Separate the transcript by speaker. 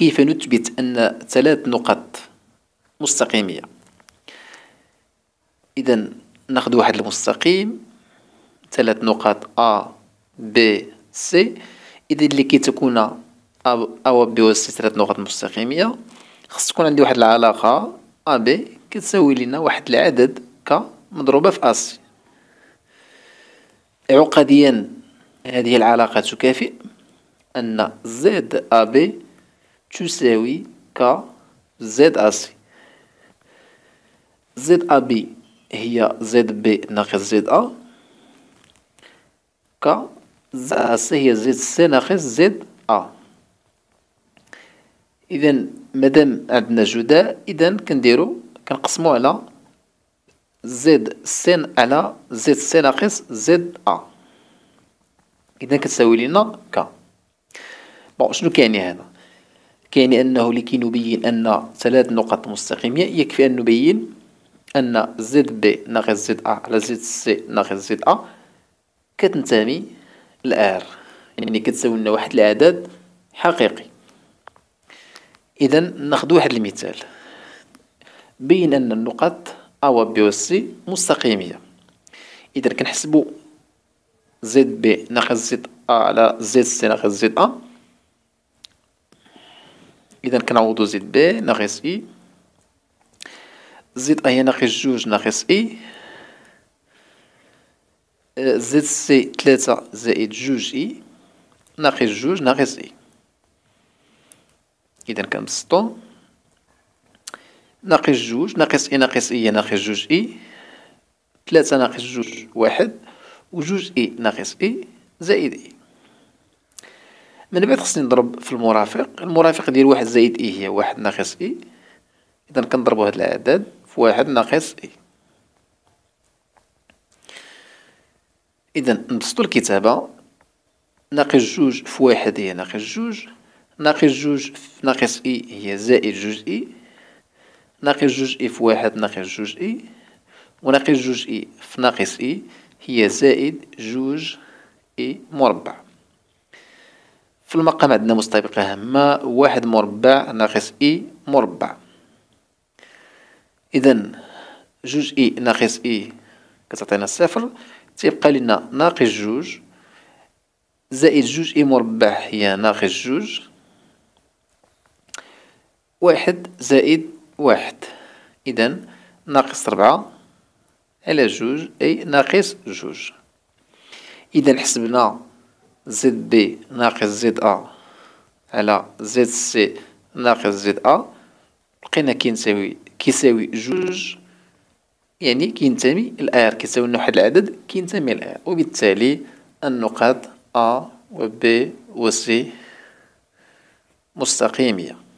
Speaker 1: كيف نثبت أن ثلاث نقط مستقيمية إذا ناخذ واحد المستقيم ثلاث نقاط A B C إذا لكي تكون A و B و C ثلاث نقط مستقيمية خص تكون عندي واحد العلاقة A B كتساوي لنا واحد العدد ك مضروبة في AC عقديا هذه العلاقة تكافئ أن زد ا بي تساوي ك زد أسي زد أبي هي زد بي ناقص زد أ ك زد أسي هي زد سي ناقص زد أ إذا مادام عندنا جداء إذا كنديرو كنقسمو على زد سين على زد س ناقص زد أ إذا كتساوي لينا ك بون شنو كيعني هذا كاين أنه لكي نبين أن ثلاث نقط مستقيمة يكفي أن نبين أن زد بي ناقص زد أ على زد سي ناقص زد أ كتنتمي لآر يعني كتساوي لنا واحد العدد حقيقي إذا ناخذ واحد المثال بين أن النقط أ و بي و سي مستقيمية إذا كنحسبو زد بي ناقص زد أ على زد سي ناقص زد أ إذا كنعوضو زيد ب ناقص إي زيد أهي ناقص جوج ناقص إي أه، زيد سي تلاتة زائد جوج إي ناقص جوج ناقص إي إذا كنبسطو ناقص جوج ناقص إي ناقص إي ناقص جوج إي تلاتة ناقص جوج واحد وجوج إي ناقص إي زائد إي من بعد خصني نضرب في المرافق المرافق ديال واحد زائد إي هي واحد ناقص إي إذا كنضربو هاد العدد في واحد ناقص إي إذا نبسطو الكتابة ناقص جوج في واحد هي ناقص جوج ناقص جوج في ناقص إي هي زائد جوج إي ناقص جوج إي في واحد ناقص جوج إي وناقص جوج إي في ناقص إي هي زائد جوج إي مربع في المقام عندنا مستبقة هامة واحد مربع ناقص إي مربع إذا جوج إي ناقص إي كتعطينا صفر تيبقى لنا ناقص جوج زائد جوج إي مربع هي ناقص جوج واحد زائد واحد إذا ناقص ربعة على جوج أي ناقص جوج إذا حسبنا زد بي ناقص زد أ على زد سي ناقص زد أ لقينا كينساوي كيساوي جوج يعني كينتمي الآر كيساوي واحد العدد كينتمي الآر وبالتالي النقاط أ و بي و سي مستقيمية